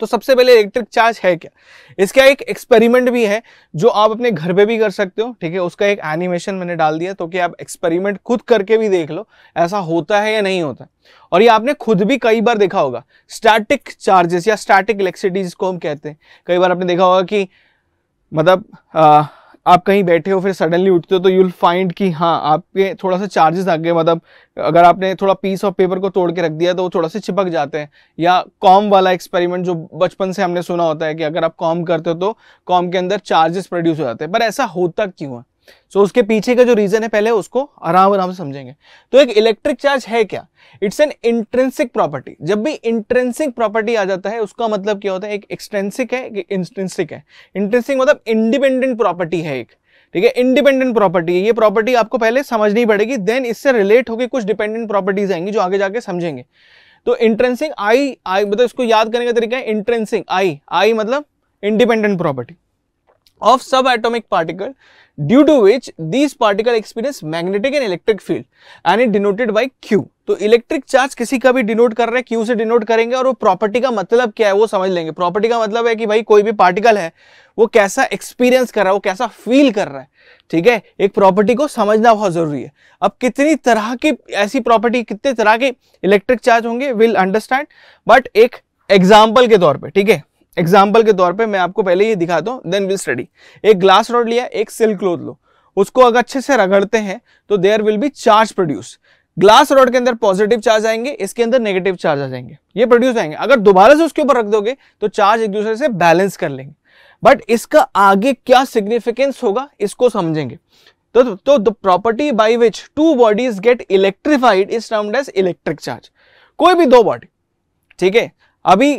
तो सबसे पहले इलेक्ट्रिक चार्ज है क्या इसका एक एक्सपेरिमेंट भी है जो आप अपने घर पे भी कर सकते हो ठीक है उसका एक एनिमेशन मैंने डाल दिया तो कि आप एक्सपेरिमेंट खुद करके भी देख लो ऐसा होता है या नहीं होता और ये आपने खुद भी कई बार देखा होगा स्टैटिक चार्जेस या स्टैटिक इलेक्ट्रिसिटी जिसको हम कहते हैं कई बार आपने देखा होगा कि मतलब आप कहीं बैठे हो फिर सडनली उठते हो तो यूल फाइंड कि हाँ आपके थोड़ा सा चार्जेस आ गए मतलब अगर आपने थोड़ा पीस ऑफ पेपर को तोड़ के रख दिया तो वो थोड़ा सा चिपक जाते हैं या कॉम वाला एक्सपेरिमेंट जो बचपन से हमने सुना होता है कि अगर आप कॉम करते हो तो कॉम के अंदर चार्जेस प्रोड्यूस हो जाते हैं पर ऐसा होता क्यों है सो so, उसके पीछे का जो रीजन है पहले उसको आराम आराम से समझेंगे तो एक इलेक्ट्रिक चार्ज है क्या इट्स एन इंट्रेंसिक प्रॉपर्टी जब भी इंट्रेंसिक प्रॉपर्टी आ जाता है उसका मतलब क्या होता है एक एक्सटेंसिक है एक इंट्रेंसिक है इंट्रेंसिक मतलब इंडिपेंडेंट प्रॉपर्टी है एक ठीक है इंडिपेंडेंट प्रॉपर्टी ये प्रॉपर्टी आपको पहले समझनी पड़ेगी देन इससे रिलेट होकर कुछ डिपेंडेंट प्रॉपर्टीज आएंगी जो आगे जाके समझेंगे तो इंट्रेंसिंग आई आई मतलब इसको याद करने का तरीका है इंट्रेंसिंग आई आई मतलब independent property of subatomic particle due to which these particle experience magnetic and electric field and it denoted by q तो इलेक्ट्रिक चार्ज किसी का भी डिनोट कर रहे हैं क्यू से डिनोट करेंगे और वो प्रॉपर्टी का मतलब क्या है वो समझ लेंगे प्रॉपर्टी का मतलब है कि भाई कोई भी पार्टिकल है वो कैसा एक्सपीरियंस कर रहा है वो कैसा फील कर रहा है ठीक है एक प्रॉपर्टी को समझना बहुत जरूरी है अब कितनी तरह की ऐसी प्रॉपर्टी कितने तरह के इलेक्ट्रिक चार्ज होंगे विल अंडरस्टैंड बट एक एग्जाम्पल के तौर पर ठीक है एग्जाम्पल के तौर पे मैं आपको पहले ये दिखाता हूँ देन विल स्टडी एक ग्लास रॉड लिया एक सिल्क क्लोथ लो उसको अगर अच्छे से रगड़ते हैं तो there will be charge produce glass rod के अंदर पॉजिटिव चार्ज आएंगे इसके अंदर नेगेटिव चार्ज आ जाएंगे ये प्रोड्यूस आएंगे अगर दोबारा से उसके ऊपर रख दोगे तो चार्ज एक दूसरे से बैलेंस कर लेंगे बट इसका आगे क्या सिग्निफिकेंस होगा इसको समझेंगे तो तो the property by which two bodies get electrified is termed as electric charge कोई भी दो बॉडी ठीक है अभी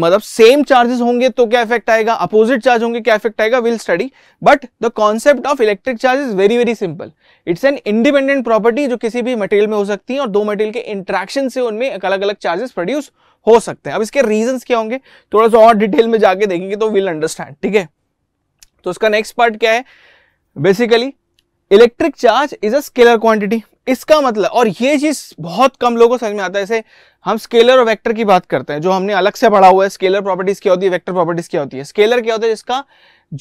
मतलब सेम चार्जेस होंगे तो क्या इफेक्ट आएगा अपोजिट चार्ज होंगे क्या इफेक्ट आएगा will study but the concept of electric charge is very very simple it's an independent property जो किसी भी मटेरियल में हो सकती है और दो मटेरियल के इंट्रैक्शन से उनमें अलग अलग चार्जेस प्रोड्यूस हो सकते हैं अब इसके रीजन क्या होंगे थोड़ा सा और डिटेल में जाके देखेंगे तो विल अंडरस्टैंड ठीक है तो उसका नेक्स्ट पार्ट क्या है basically electric charge is a scalar quantity इसका मतलब और ये चीज़ बहुत कम लोगों को समझ में आता है जैसे हम स्केलर और वेक्टर की बात करते हैं जो हमने अलग से पढ़ा हुआ है स्केलर प्रॉपर्टीज़ क्या होती है वेक्टर प्रॉपर्टीज़ क्या होती है स्केलर क्या होता है जिसका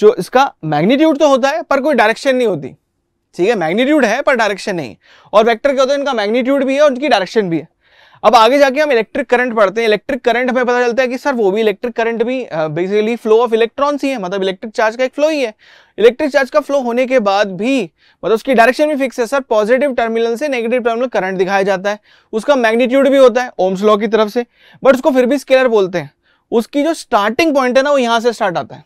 जो इसका मैग्नीट्यूड तो होता है पर कोई डायरेक्शन नहीं होती ठीक है मैग्नीट्यूड है पर डायरेक्शन नहीं और वेक्टर क्या होता है इनका मैग्नीट्यूड भी है और उनकी डायरेक्शन भी है अब आगे जाके हम इलेक्ट्रिक करंट पढ़ते हैं इलेक्ट्रिक करंट हमें पता चलता है कि सर वो भी इलेक्ट्रिक करंट भी बेसिकली फ्लो ऑफ इलेक्ट्रॉन्स ही है मतलब इलेक्ट्रिक चार्ज का एक फ्लो ही है इलेक्ट्रिक चार्ज का फ्लो होने के बाद भी मतलब उसकी डायरेक्शन भी फिक्स है सर पॉजिटिव टर्मिनल से नेगेटिव टर्मिनल करंट दिखाया जाता है उसका मैग्नीट्यूड भी होता है ओम्स लॉ की तरफ से बट उसको फिर भी स्केलर बोलते हैं उसकी जो स्टार्टिंग पॉइंट है ना वो यहाँ से स्टार्ट आता है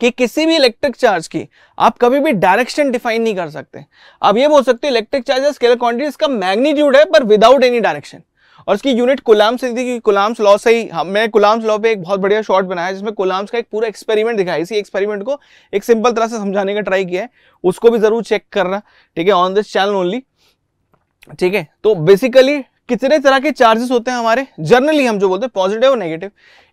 कि किसी भी इलेक्ट्रिक चार्ज की आप कभी भी डायरेक्शन डिफाइन नहीं कर सकते आप ये बोल सकते हो इलेक्ट्रिक चार्ज स्केल क्वांटिटी इसका मैग्नीट्यूड है पर विदाउट एनी डायरेक्शन और इसकी यूनिट कुलाम से थी कुलाम्स लॉ से ही हमने कुलाम्स लॉ पे एक बहुत बढ़िया शॉट बनाया जिसमें कुलाम्स का एक पूरा एक्सपेरिमेंट दिखाया इसी एक्सपेरिमेंट को एक सिंपल तरह से समझाने का ट्राई किया है उसको भी जरूर चेक करना ठीक है ऑन दिस चैनल ओनली ठीक है तो बेसिकली कितने तरह के चार्जेस होते हैं हमारे जर्नली हम जो बोलते हैं पॉजिटिव और नेगेटिव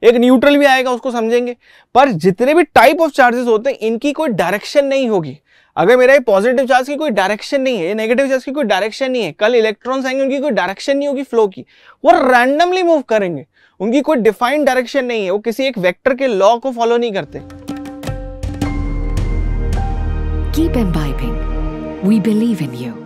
एक न्यूट्रल भी आएगा उसको समझेंगे पर जितने भी टाइप ऑफ चार्जेस होते हैं इनकी कोई डायरेक्शन नहीं होगी अगर मेरा ये पॉजिटिव चार्ज की कोई डायरेक्शन नहीं है ये नेगेटिव चार्ज की कोई डायरेक्शन नहीं है कल इलेक्ट्रॉन्स आएंगे उनकी कोई डायरेक्शन नहीं होगी फ्लो की वो रैंडमली मूव करेंगे उनकी कोई डिफाइंड डायरेक्शन नहीं है वो किसी एक वेक्टर के लॉ को फॉलो नहीं करते keep embibing we believe in you